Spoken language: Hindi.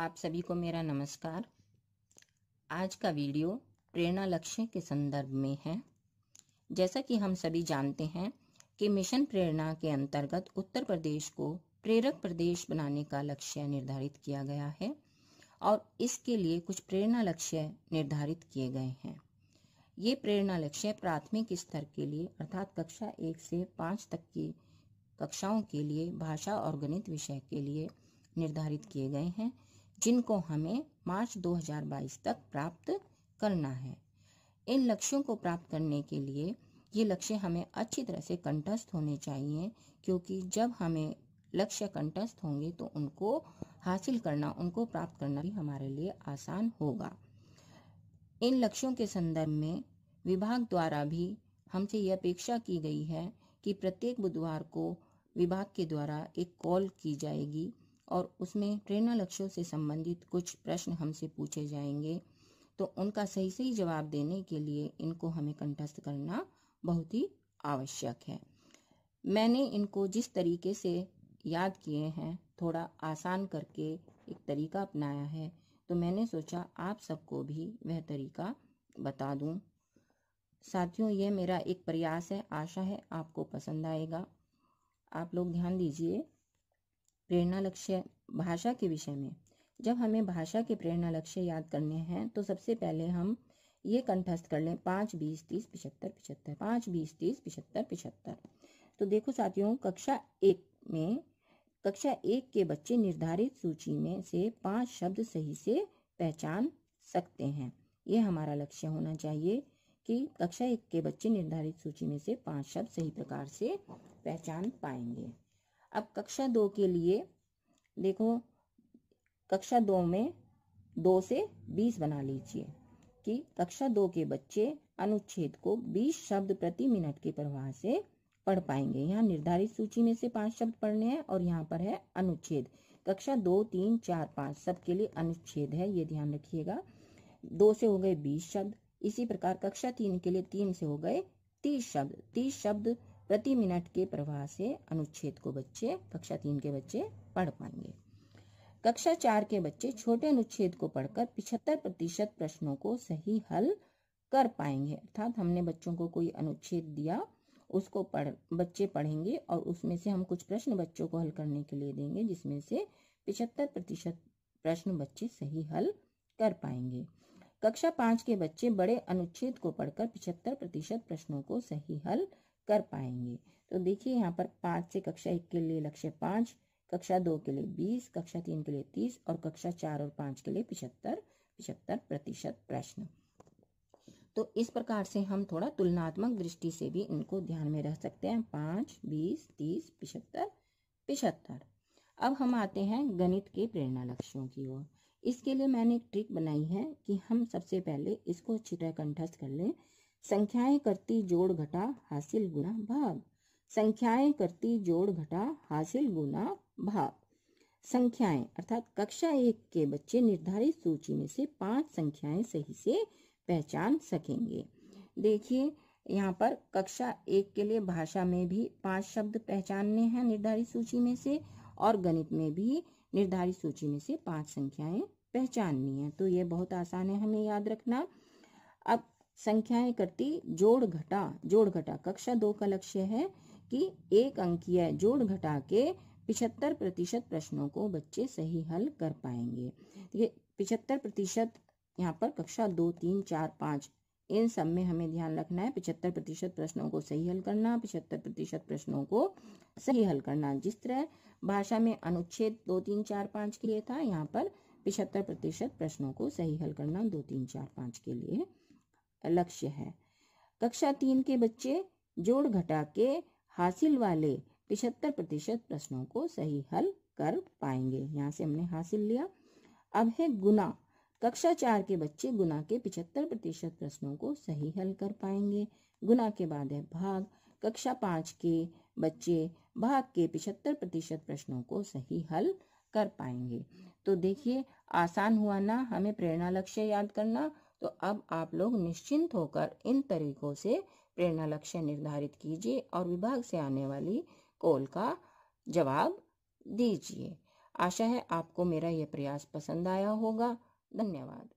आप सभी को मेरा नमस्कार आज का वीडियो प्रेरणा लक्ष्य के संदर्भ में है जैसा कि हम सभी जानते हैं कि मिशन प्रेरणा के अंतर्गत उत्तर प्रदेश को प्रेरक प्रदेश बनाने का लक्ष्य निर्धारित किया गया है और इसके लिए कुछ प्रेरणा लक्ष्य निर्धारित किए गए हैं ये प्रेरणा लक्ष्य प्राथमिक स्तर के लिए अर्थात कक्षा एक से पाँच तक की कक्षाओं के लिए भाषा और गणित विषय के लिए निर्धारित किए गए हैं जिनको हमें मार्च 2022 तक प्राप्त करना है इन लक्ष्यों को प्राप्त करने के लिए ये लक्ष्य हमें अच्छी तरह से कंटस्थ होने चाहिए क्योंकि जब हमें लक्ष्य कंटस्थ होंगे तो उनको हासिल करना उनको प्राप्त करना भी हमारे लिए आसान होगा इन लक्ष्यों के संदर्भ में विभाग द्वारा भी हमसे यह अपेक्षा की गई है कि प्रत्येक बुधवार को विभाग के द्वारा एक कॉल की जाएगी और उसमें प्रेरणा लक्ष्यों से संबंधित कुछ प्रश्न हमसे पूछे जाएंगे तो उनका सही सही जवाब देने के लिए इनको हमें कंठस्थ करना बहुत ही आवश्यक है मैंने इनको जिस तरीके से याद किए हैं थोड़ा आसान करके एक तरीका अपनाया है तो मैंने सोचा आप सबको भी वह तरीका बता दूं साथियों यह मेरा एक प्रयास है आशा है आपको पसंद आएगा आप लोग ध्यान दीजिए प्रेरणा लक्ष्य भाषा के विषय में जब हमें भाषा के प्रेरणा लक्ष्य याद करने हैं तो सबसे पहले हम ये कंठस्थ कर लें पाँच बीस तीस पिछहत्तर पिछहत्तर पाँच बीस तीस पिछहत्तर पिछहत्तर तो देखो साथियों कक्षा एक में कक्षा एक के बच्चे निर्धारित सूची में से पांच शब्द सही से पहचान सकते हैं ये हमारा लक्ष्य होना चाहिए कि कक्षा एक के बच्चे निर्धारित सूची में से पांच शब्द सही प्रकार से पहचान पाएंगे अब कक्षा दो के लिए देखो कक्षा दो में दो से बीस बना लीजिए कि कक्षा दो के बच्चे अनुच्छेद को बीस शब्द प्रति मिनट के प्रवाह से पढ़ पाएंगे यहाँ निर्धारित सूची में से पांच शब्द पढ़ने हैं और यहाँ पर है अनुच्छेद कक्षा दो तीन चार पाँच सबके लिए अनुच्छेद है ये ध्यान रखिएगा दो से हो गए बीस शब्द इसी प्रकार कक्षा तीन के लिए तीन से हो गए तीस शब्द तीस शब्द प्रति मिनट के प्रवाह से अनुच्छेद को बच्चे कक्षा तीन के बच्चे पढ़ पाएंगे कक्षा चार के बच्चे छोटे अनुच्छेद को पढ़कर पिछहत्तर प्रतिशत प्रश्नों को सही हल कर पाएंगे अर्थात हमने बच्चों को कोई अनुच्छेद दिया उसको पढ़ बच्चे पढ़ेंगे और उसमें से हम कुछ प्रश्न बच्चों को हल करने के लिए देंगे जिसमें से पिछहत्तर प्रतिशत प्रश्न बच्चे सही हल कर पाएंगे कक्षा पाँच के बच्चे बड़े अनुच्छेद को पढ़कर पिछहत्तर प्रतिशत प्रश्नों को सही हल कर पाएंगे तो देखिए यहाँ पर पाँच से कक्षा एक के लिए लक्ष्य पाँच कक्षा दो के लिए बीस कक्षा तीन के लिए तीस और कक्षा चार और पाँच के लिए पिछहत्तर पिछहत्तर प्रतिशत प्रश्न तो इस प्रकार से हम थोड़ा तुलनात्मक दृष्टि से भी इनको ध्यान में रह सकते हैं पाँच बीस तीस पिछहत्तर पिछहत्तर अब हम आते हैं गणित के प्रेरणा लक्ष्यों की ओर इसके लिए मैंने एक ट्रिक बनाई है कि हम सबसे पहले इसको अच्छी तरह कंठस्थ कर लें संख्याएं करती जोड़ घटा हासिल गुना भाग संख्याएं करती जोड़ घटा हासिल गुना भाग संख्याएं अर्थात कक्षा एक के बच्चे निर्धारित सूची में से पांच संख्याएं सही से पहचान सकेंगे देखिए यहाँ पर कक्षा एक के लिए भाषा में भी पांच शब्द पहचानने हैं निर्धारित सूची में से और गणित में भी निर्धारित सूची में से पांच संख्याएं पहचाननी है तो ये बहुत आसान है हमें याद रखना अब संख्याएं करती जोड़ घटा जोड़ घटा कक्षा दो का लक्ष्य है कि एक अंकीय जोड़ घटा के पिछहत्तर प्रतिशत प्रश्नों को बच्चे सही हल कर पाएंगे ये पिछहत्तर प्रतिशत यहाँ पर कक्षा दो तीन चार पाँच इन सब में हमें ध्यान रखना है पिछहत्तर प्रतिशत प्रश्नों को सही हल करना पिछहत्तर प्रतिशत प्रश्नों को सही हल करना जिस तरह भाषा में अनुच्छेद दो तीन चार पाँच के लिए था यहाँ पर पिछहत्तर प्रतिशत प्रश्नों को सही हल करना दो तीन चार पाँच के लिए लक्ष्य है कक्षा तीन के बच्चे जोड़ घटा के हासिल वाले पिछहत्तर प्रतिशत प्रश्नों को सही हल कर पाएंगे यहाँ से हमने हासिल लिया अब है गुना कक्षा चार के बच्चे गुना के पिछहत्तर प्रतिशत प्रश्नों को सही हल कर पाएंगे गुना के बाद है भाग कक्षा पाँच के बच्चे भाग के पिछहत्तर प्रतिशत प्रश्नों को सही हल कर पाएंगे तो देखिए आसान हुआ ना हमें प्रेरणा लक्ष्य याद करना तो अब आप लोग निश्चिंत होकर इन तरीकों से प्रेरणा लक्ष्य निर्धारित कीजिए और विभाग से आने वाली कॉल का जवाब दीजिए आशा है आपको मेरा यह प्रयास पसंद आया होगा धन्यवाद